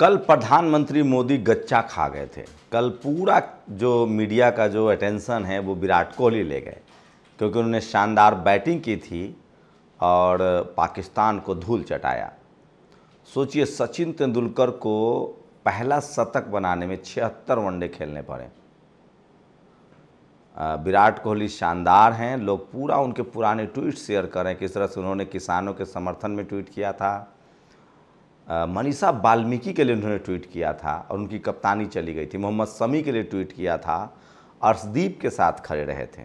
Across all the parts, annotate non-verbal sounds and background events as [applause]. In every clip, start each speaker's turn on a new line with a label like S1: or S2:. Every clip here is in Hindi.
S1: कल प्रधानमंत्री मोदी गच्चा खा गए थे कल पूरा जो मीडिया का जो अटेंशन है वो विराट कोहली ले गए क्योंकि उन्होंने शानदार बैटिंग की थी और पाकिस्तान को धूल चटाया सोचिए सचिन तेंदुलकर को पहला शतक बनाने में छिहत्तर वनडे खेलने पड़े विराट कोहली शानदार हैं लोग पूरा उनके पुराने ट्वीट शेयर कर रहे हैं किस तरह से उन्होंने किसानों के समर्थन में ट्वीट किया था मनीषा वाल्मीकि के लिए उन्होंने ट्वीट किया था और उनकी कप्तानी चली गई थी मोहम्मद समी के लिए ट्वीट किया था अर्शदीप के साथ खड़े रहे थे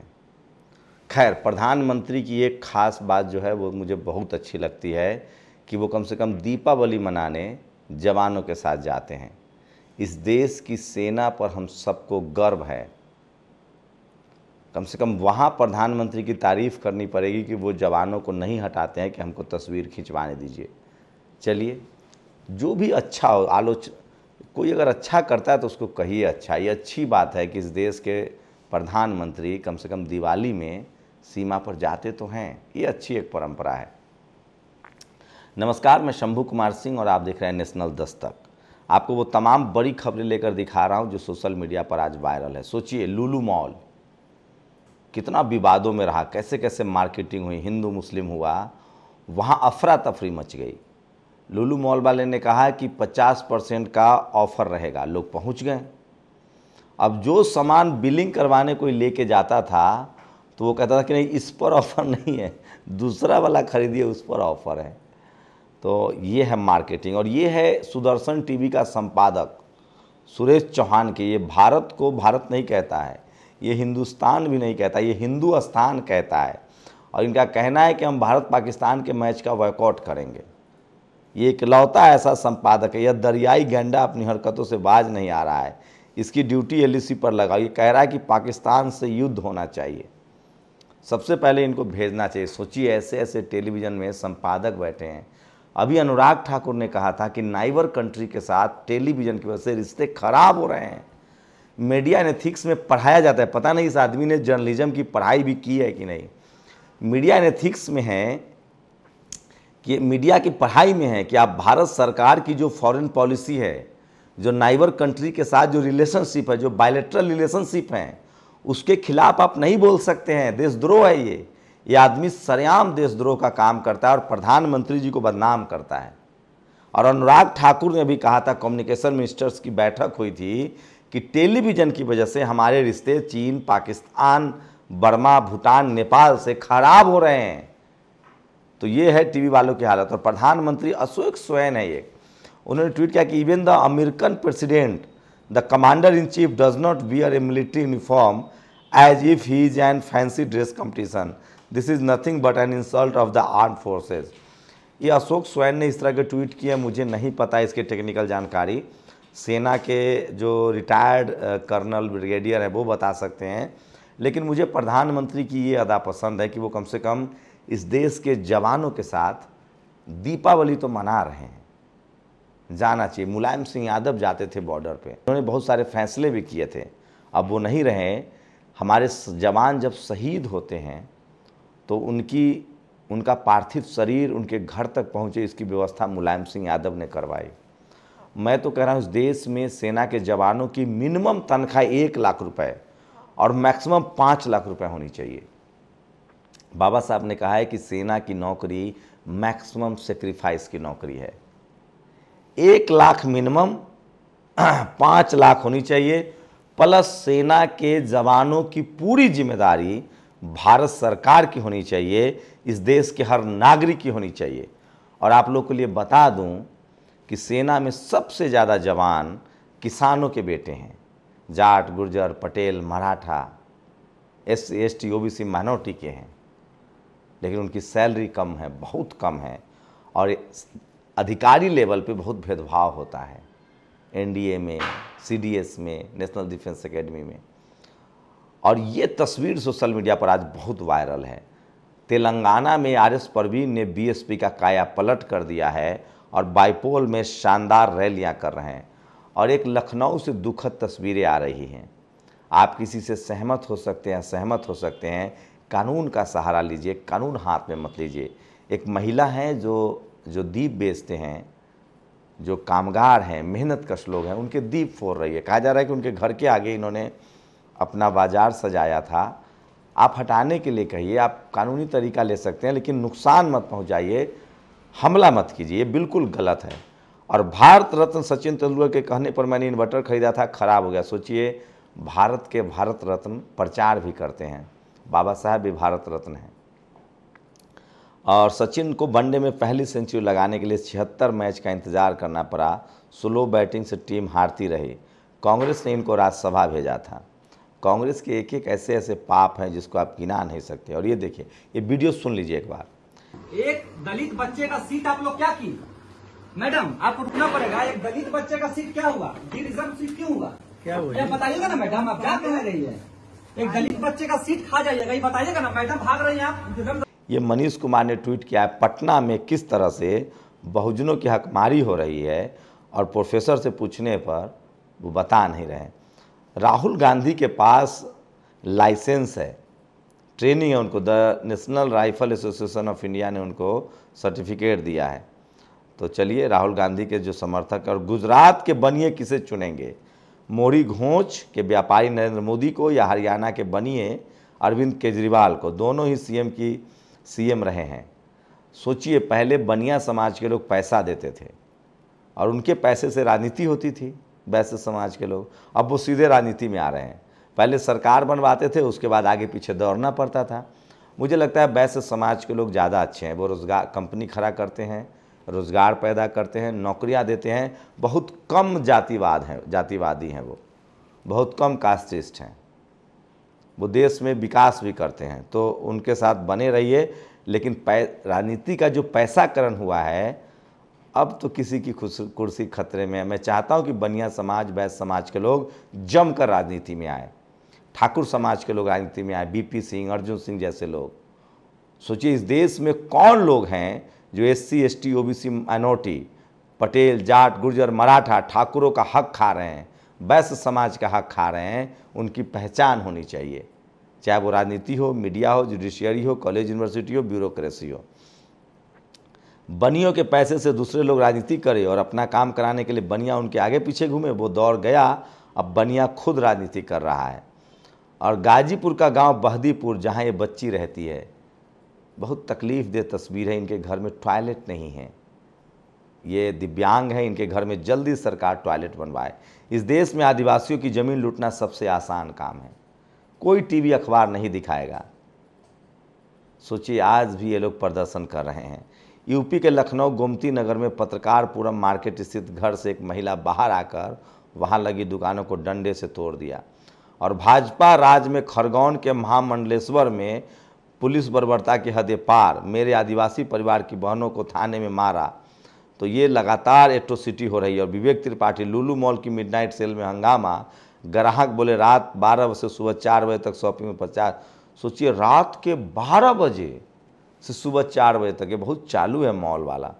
S1: खैर प्रधानमंत्री की एक खास बात जो है वो मुझे बहुत अच्छी लगती है कि वो कम से कम दीपावली मनाने जवानों के साथ जाते हैं इस देश की सेना पर हम सबको गर्व है कम से कम वहाँ प्रधानमंत्री की तारीफ़ करनी पड़ेगी कि वो जवानों को नहीं हटाते हैं कि हमको तस्वीर खिंचवाने दीजिए चलिए जो भी अच्छा हो आलोच कोई अगर अच्छा करता है तो उसको कहिए अच्छा ये अच्छी बात है कि इस देश के प्रधानमंत्री कम से कम दिवाली में सीमा पर जाते तो हैं ये अच्छी एक परंपरा है नमस्कार मैं शंभू कुमार सिंह और आप देख रहे हैं नेशनल दस्तक आपको वो तमाम बड़ी खबरें लेकर दिखा रहा हूँ जो सोशल मीडिया पर आज वायरल है सोचिए लुलू मॉल कितना विवादों में रहा कैसे कैसे मार्केटिंग हुई हिंदू मुस्लिम हुआ वहाँ अफरा तफरी मच गई लुलू मॉल वाले ने कहा कि 50 परसेंट का ऑफ़र रहेगा लोग पहुँच गए अब जो सामान बिलिंग करवाने कोई लेके जाता था तो वो कहता था कि नहीं इस पर ऑफ़र नहीं है दूसरा वाला खरीदिए उस पर ऑफ़र है तो ये है मार्केटिंग और ये है सुदर्शन टीवी का संपादक सुरेश चौहान के ये भारत को भारत नहीं कहता है ये हिंदुस्तान भी नहीं कहता ये हिंदू स्थान कहता है और इनका कहना है कि हम भारत पाकिस्तान के मैच का बॉयकॉट करेंगे ये इकलौता ऐसा संपादक है यह दरियाई गेंडा अपनी हरकतों से बाज नहीं आ रहा है इसकी ड्यूटी एल पर लगा ये कह रहा है कि पाकिस्तान से युद्ध होना चाहिए सबसे पहले इनको भेजना चाहिए सोचिए ऐसे ऐसे टेलीविज़न में संपादक बैठे हैं अभी अनुराग ठाकुर ने कहा था कि नाइवर कंट्री के साथ टेलीविज़न की वजह से रिश्ते खराब हो रहे हैं मीडिया एंड एथिक्स में पढ़ाया जाता है पता नहीं इस आदमी ने जर्नलिज्म की पढ़ाई भी की है कि नहीं मीडिया एंड एथिक्स में है कि मीडिया की पढ़ाई में है कि आप भारत सरकार की जो फॉरेन पॉलिसी है जो नाइबर कंट्री के साथ जो रिलेशनशिप है जो बायोलेट्रल रिलेशनशिप हैं उसके खिलाफ आप नहीं बोल सकते हैं देशद्रोह है ये ये आदमी सरेआम देशद्रोह का काम करता है और प्रधानमंत्री जी को बदनाम करता है और अनुराग ठाकुर ने भी कहा था कम्युनिकेशन मिनिस्टर्स की बैठक हुई थी कि टेलीविज़न की वजह से हमारे रिश्ते चीन पाकिस्तान बर्मा भूटान नेपाल से खराब हो रहे हैं तो ये है टीवी वालों की हालत और प्रधानमंत्री अशोक स्वयं है ये उन्होंने ट्वीट किया कि even the American president the commander in chief does not wear a military uniform as if he is an fancy dress competition this is nothing but an insult of the arm forces ये अशोक स्वयं ने इस तरह के ट्वीट किया मुझे नहीं पता इसकी टेक्निकल जानकारी सेना के जो रिटायर्ड कर्नल ब्रिगेडियर है वो बता सकते हैं लेकिन मुझे प्रधानमंत्री की ये अदा पसंद है कि वो कम से कम इस देश के जवानों के साथ दीपावली तो मना रहे हैं जाना चाहिए मुलायम सिंह यादव जाते थे बॉर्डर पे उन्होंने बहुत सारे फैसले भी किए थे अब वो नहीं रहे हमारे जवान जब शहीद होते हैं तो उनकी उनका पार्थिव शरीर उनके घर तक पहुँचे इसकी व्यवस्था मुलायम सिंह यादव ने करवाई मैं तो कह रहा हूँ इस देश में सेना के जवानों की मिनिमम तनख्वाह एक लाख रुपए और मैक्सिमम पाँच लाख रुपए होनी चाहिए बाबा साहब ने कहा है कि सेना की नौकरी मैक्सिमम सेक्रीफाइस की नौकरी है एक लाख मिनिमम [clears throat] पाँच लाख होनी चाहिए प्लस सेना के जवानों की पूरी जिम्मेदारी भारत सरकार की होनी चाहिए इस देश के हर नागरिक की होनी चाहिए और आप लोग के लिए बता दूं कि सेना में सबसे ज़्यादा जवान किसानों के बेटे हैं Jat Gurjar Patel Maratha S C S T O B C minority के हैं लेकिन उनकी सैलरी कम है बहुत कम है और अधिकारी लेवल पे बहुत भेदभाव होता है एनडीए में सीडीएस में नेशनल डिफेंस एकेडमी में और ये तस्वीर सोशल मीडिया पर आज बहुत वायरल है तेलंगाना में आर एस परवीन ने बीएसपी का काया पलट कर दिया है और बाइपोल में शानदार रैलियां कर रहे हैं और एक लखनऊ से दुखद तस्वीरें आ रही हैं आप किसी से सहमत हो सकते हैं सहमत हो सकते हैं कानून का सहारा लीजिए कानून हाथ में मत लीजिए एक महिला हैं जो जो दीप बेचते हैं जो कामगार हैं मेहनत कश लोग हैं उनके दीप फोड़ रही है कहा जा रहा है कि उनके घर के आगे इन्होंने अपना बाजार सजाया था आप हटाने के लिए कहिए आप कानूनी तरीका ले सकते हैं लेकिन नुकसान मत पहुंचाइए हमला मत कीजिए ये बिल्कुल गलत है और भारत रत्न सचिन तेंदुलकर के कहने पर मैंने इन्वर्टर खरीदा था खराब हो गया सोचिए भारत के भारत रत्न प्रचार भी करते हैं बाबा साहब भी भारत रत्न हैं और सचिन को वनडे में पहली सेंचुरी लगाने के लिए छिहत्तर मैच का इंतजार करना पड़ा स्लो बैटिंग से टीम हारती रही कांग्रेस ने इनको राज्यसभा भेजा था कांग्रेस के एक एक ऐसे ऐसे पाप हैं जिसको आप गिना नहीं सकते और ये देखिए ये वीडियो सुन लीजिए एक बार एक दलित बच्चे का सीट आप लोग क्या की मैडम आपको रुकना पड़ेगा एक दलित बच्चे का सीट क्या हुआ डी रिजर्व सीट क्यों हुआ क्या बताइएगा ना मैडम आप क्या कह रही है एक दलित बच्चे का सीट खा जाइएगा ये बताइएगा ना मैडम भाग रहे हैं आप ये मनीष कुमार ने ट्वीट किया है पटना में किस तरह से बहुजनों की हकमारी हो रही है और प्रोफेसर से पूछने पर वो बता नहीं रहे राहुल गांधी के पास लाइसेंस है ट्रेनिंग है उनको the National Rifle Association of India ने उनको सर्टिफिकेट दिया है तो चलिए राहुल गांधी के जो समर्थक और गुजरात के बनिए किसे चुनेंगे मोरी घोंच के व्यापारी नरेंद्र मोदी को या हरियाणा के बनिए अरविंद केजरीवाल को दोनों ही सीएम की सीएम रहे हैं सोचिए पहले बनिया समाज के लोग पैसा देते थे और उनके पैसे से राजनीति होती थी वैसे समाज के लोग अब वो सीधे राजनीति में आ रहे हैं पहले सरकार बनवाते थे उसके बाद आगे पीछे दौड़ना पड़ता था मुझे लगता है वैसे समाज के लोग ज़्यादा अच्छे हैं वो रोज़गार कंपनी खड़ा करते हैं रोज़गार पैदा करते हैं नौकरियां देते हैं बहुत कम जातिवाद हैं जातिवादी हैं वो बहुत कम कास्टिस्ट हैं वो देश में विकास भी करते हैं तो उनके साथ बने रहिए लेकिन राजनीति का जो पैसाकरण हुआ है अब तो किसी की कुर्सी खतरे में है मैं चाहता हूँ कि बनिया समाज वैश्य समाज के लोग जमकर राजनीति में आए ठाकुर समाज के लोग राजनीति में आए बीपी सिंह अर्जुन सिंह जैसे लोग सोचिए इस देश में कौन लोग हैं जो S C S T O B C minority Patel Jat Gurjar Maratha ठाकुरों का हक खा रहे हैं वैश्य समाज का हक खा रहे हैं उनकी पहचान होनी चाहिए चाहे वो राजनीति हो मीडिया हो जुडिशियरी हो कॉलेज यूनिवर्सिटी हो ब्यूरोक्रेसी हो बनियों के पैसे से दूसरे लोग राजनीति करें और अपना काम कराने के लिए बनिया उनके आगे पीछे घूमे वो दौर गया अब बनिया खुद राजनीति कर रहा है और गाजीपुर का गांव बहदीपुर जहां ये बच्ची रहती है बहुत तकलीफ़ दे तस्वीर है इनके घर में टॉयलेट नहीं है ये दिव्यांग है इनके घर में जल्दी सरकार टॉयलेट बनवाए इस देश में आदिवासियों की ज़मीन लूटना सबसे आसान काम है कोई टीवी अखबार नहीं दिखाएगा सोचिए आज भी ये लोग प्रदर्शन कर रहे हैं यूपी के लखनऊ गोमती नगर में पत्रकारपुरम मार्केट स्थित घर से एक महिला बाहर आकर वहाँ लगी दुकानों को डंडे से तोड़ दिया और भाजपा राज में खरगोन के महामंडलेश्वर में पुलिस बर्बरता की हदें पार मेरे आदिवासी परिवार की बहनों को थाने में मारा तो ये लगातार एट्रोसिटी हो रही है और विवेक त्रिपाठी लुलू मॉल की मिडनाइट सेल में हंगामा ग्राहक बोले रात 12 बजे से सुबह चार बजे तक शॉपिंग में पचास सोचिए रात के 12 बजे से सुबह चार बजे तक ये बहुत चालू है मॉल वाला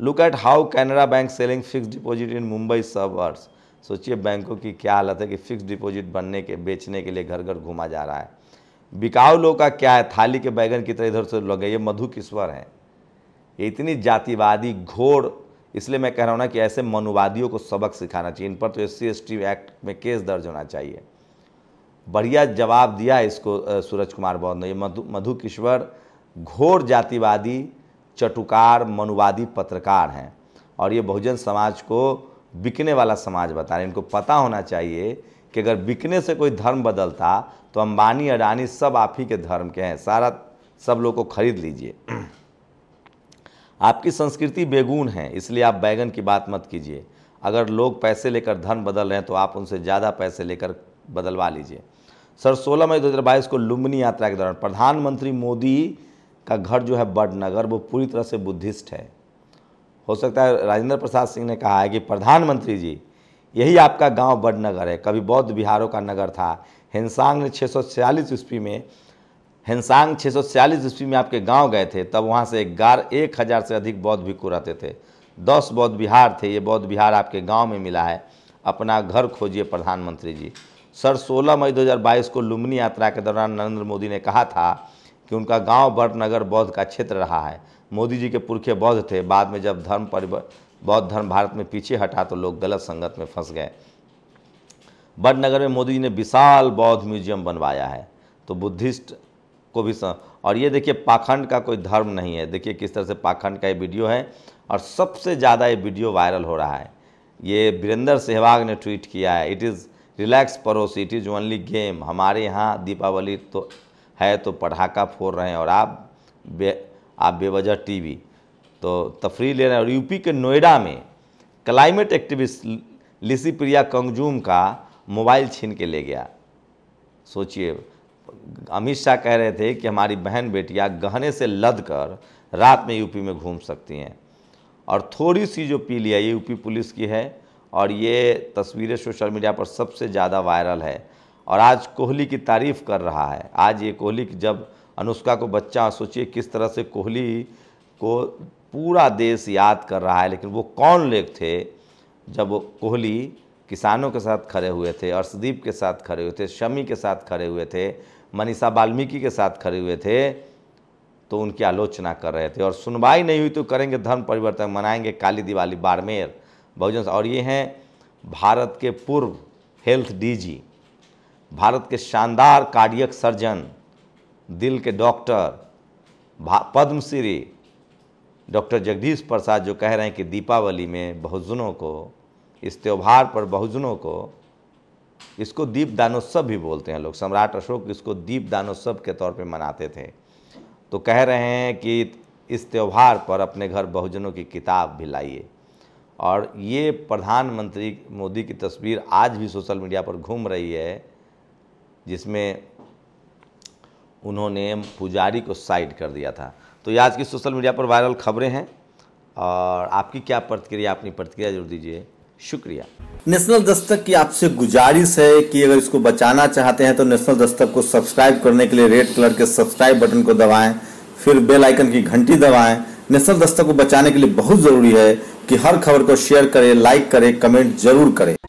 S1: look at how Canara bank selling fix deposit in Mumbai servers सोचिए बैंकों की क्या हालत है कि फिक्स डिपॉजिट बनने के बेचने के लिए घर घर घूमा जा रहा है बिकाऊ लोग का क्या है थाली के बैगन की तरह इधर से गए ये मधु किश्वर हैं ये इतनी जातिवादी घोर इसलिए मैं कह रहा हूँ ना कि ऐसे मनुवादियों को सबक सिखाना चाहिए इन पर तो एस सी एक्ट में केस दर्ज होना चाहिए बढ़िया जवाब दिया इसको सूरज कुमार बौद्ध ने मधु मधु किश्वर घोर जातिवादी चटुकार मनुवादी पत्रकार हैं और ये बहुजन समाज को बिकने वाला समाज बता रहे इनको पता होना चाहिए कि अगर बिकने से कोई धर्म बदलता तो अंबानी अडानी सब आप ही के धर्म के हैं सारा सब लोग को खरीद लीजिए आपकी संस्कृति बेगुन है इसलिए आप बैगन की बात मत कीजिए अगर लोग पैसे लेकर धर्म बदल रहे हैं तो आप उनसे ज़्यादा पैसे लेकर बदलवा लीजिए सर 16 मई 2022 को लुम्बनी यात्रा के दौरान प्रधानमंत्री मोदी का घर जो है बड़नगर वो पूरी तरह से बुद्धिस्ट है हो सकता है राजेंद्र प्रसाद सिंह ने कहा है कि प्रधानमंत्री जी यही आपका गांव नगर है कभी बौद्ध बिहारों का नगर था हिंसांग ने छः सौ ईस्वी में हिंसांग छः सौ ईस्वी में आपके गांव गए थे तब वहाँ से गार एक हज़ार से अधिक बौद्ध भिक्खू रहते थे दस बौद्ध बिहार थे ये बौद्ध बिहार आपके गांव में मिला है अपना घर खोजिए प्रधानमंत्री जी सर सोलह मई दो को लुम्बनी यात्रा के दौरान नरेंद्र मोदी ने कहा था कि उनका गांव बड़नगर बौद्ध का क्षेत्र रहा है मोदी जी के पुरखे बौद्ध थे बाद में जब धर्म परिवर्तन बौद्ध धर्म भारत में पीछे हटा तो लोग गलत संगत में फंस गए बड़नगर में मोदी जी ने विशाल बौद्ध म्यूजियम बनवाया है तो बुद्धिस्ट को भी सं... और ये देखिए पाखंड का कोई धर्म नहीं है देखिए किस तरह से पाखंड का ये वीडियो है और सबसे ज़्यादा ये वीडियो वायरल हो रहा है ये वीरेंद्र सहवाग ने ट्वीट किया है इट इज़ रिलैक्स परोस इट इज़ ओनली गेम हमारे यहाँ दीपावली तो है तो पटाखा फोड़ रहे हैं और आप आप बेवजह टीवी तो तफरी ले रहे हैं और यूपी के नोएडा में क्लाइमेट एक्टिविस्ट लिसी प्रिया कंगजूम का मोबाइल छीन के ले गया सोचिए अमित शाह कह रहे थे कि हमारी बहन बेटियां गहने से लद कर रात में यूपी में घूम सकती हैं और थोड़ी सी जो पीली है ये यूपी पुलिस की है और ये तस्वीरें सोशल मीडिया पर सबसे ज़्यादा वायरल है और आज कोहली की तारीफ़ कर रहा है आज ये कोहली जब अनुष्का को बच्चा सोचिए किस तरह से कोहली को पूरा देश याद कर रहा है लेकिन वो कौन लेख थे जब कोहली किसानों के साथ खड़े हुए थे अर्षदीप के साथ खड़े हुए थे शमी के साथ खड़े हुए थे मनीषा वाल्मीकि के साथ खड़े हुए थे तो उनकी आलोचना कर रहे थे और सुनवाई नहीं हुई तो करेंगे धर्म परिवर्तन मनाएंगे काली दिवाली बाड़मेर बहुजन और ये हैं भारत के पूर्व हेल्थ डीजी भारत के शानदार कार्डियक सर्जन दिल के डॉक्टर पद्मश्री डॉक्टर जगदीश प्रसाद जो कह रहे हैं कि दीपावली में बहुजनों को इस त्यौहार पर बहुजनों को इसको दीप दानोत्सव भी बोलते हैं लोग सम्राट अशोक इसको दीप दानोत्सव के तौर पे मनाते थे तो कह रहे हैं कि इस त्यौहार पर अपने घर बहुजनों की किताब भी लाइए और ये प्रधानमंत्री मोदी की तस्वीर आज भी सोशल मीडिया पर घूम रही है जिसमें उन्होंने पुजारी को साइड कर दिया था तो ये आज की सोशल मीडिया पर वायरल खबरें हैं और आपकी क्या प्रतिक्रिया अपनी प्रतिक्रिया जरूर दीजिए शुक्रिया नेशनल दस्तक की आपसे गुजारिश है कि अगर इसको बचाना चाहते हैं तो नेशनल दस्तक को सब्सक्राइब करने के लिए रेड कलर के सब्सक्राइब बटन को दबाएं फिर बेल आइकन की घंटी दबाएं नेशनल दस्तक को बचाने के लिए बहुत ज़रूरी है कि हर खबर को शेयर करें लाइक करें कमेंट जरूर करें